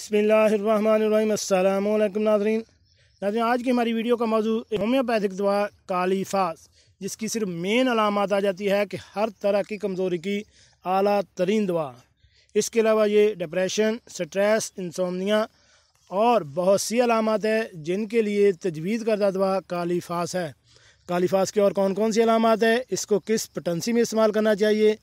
बसमीम अल्लाम नाजरीन नाजरीन आज की हमारी वीडियो का मौजूद होम्योपैथिक दवा कालीफास जिसकी सिर्फ मेन अलामत आ जाती है कि हर तरह की कमज़ोरी की अला तरीन दवा इसके अलावा ये डिप्रेशन स्ट्रेस इंसोमिया और बहुत सी अलामत है जिनके लिए तजवीज़ करदा दवा कालीफास है कालीफास की और कौन कौन सी अलामत है इसको किस पटनसी में इस्तेमाल करना चाहिए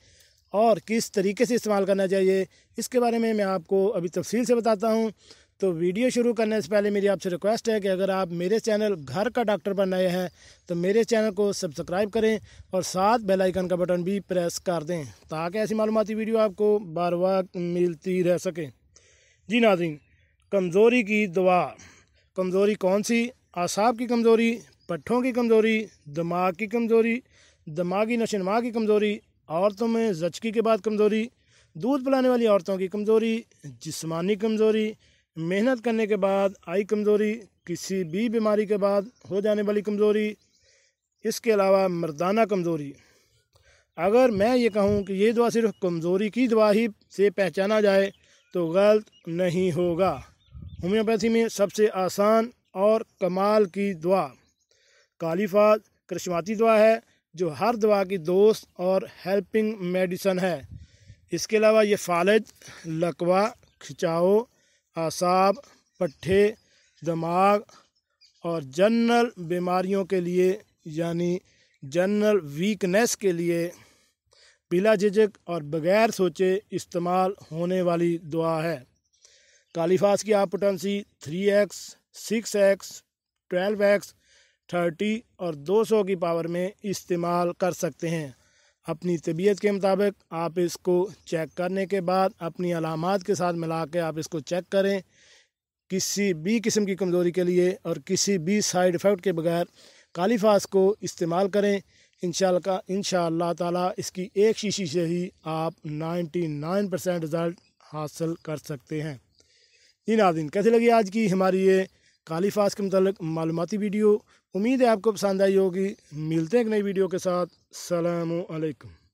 और किस तरीके से इस्तेमाल करना चाहिए इसके बारे में मैं आपको अभी तफसील से बताता हूँ तो वीडियो शुरू करने से पहले मेरी आपसे रिक्वेस्ट है कि अगर आप मेरे चैनल घर का डॉक्टर बन रहे हैं तो मेरे चैनल को सब्सक्राइब करें और साथ बेल आइकन का बटन भी प्रेस कर दें ताकि ऐसी मालूमती वीडियो आपको बार बार मिलती रह सके जी नाजी कमज़ोरी की दवा कमज़ोरी कौन सी आसाब की कमज़ोरी पट्ठों की कमज़ोरी दिमाग की कमज़ोरी दिमागी नशोनमा की कमज़ोरी औरतों में जचकी के बाद कमज़ोरी दूध पिलाने वाली औरतों की कमज़ोरी जिस्मानी कमज़ोरी मेहनत करने के बाद आई कमज़ोरी किसी भी बीमारी के बाद हो जाने वाली कमज़ोरी इसके अलावा मर्दाना कमज़ोरी अगर मैं ये कहूँ कि ये दुआ सिर्फ कमज़ोरी की दवा ही से पहचाना जाए तो गलत नहीं होगा होम्योपैथी में सबसे आसान और कमाल की दुआ कालीफाज कृष्माती दुआ है जो हर दवा की दोस्त और हेल्पिंग मेडिसन है इसके अलावा ये फालज लकवा खिंचाओ आसाब पट्ठे दिमाग और जनरल बीमारियों के लिए यानी जनरल वीकनेस के लिए बिला झिझक और बगैर सोचे इस्तेमाल होने वाली दुआ है कालीफास की आप potency three x six x twelve x thirty और दो सौ की पावर में इस्तेमाल कर सकते हैं अपनी तबीयत के मुताबिक आप इसको चेक करने के बाद अपनी अलामत के साथ मिला के आप इसको चेक करें किसी भी किस्म की कमज़ोरी के लिए और किसी भी साइड इफ़ेक्ट के बगैर कालीफास को इस्तेमाल करें इन शाह इन ताला इसकी एक शीशी से ही आप 99 परसेंट रिज़ल्ट हासिल कर सकते हैं जी नाजिन कैसे लगी आज की हमारी ये काली फास के मतलब मालूमती वीडियो उम्मीद है आपको पसंद आई होगी मिलते हैं एक नई वीडियो के साथ सलामकुम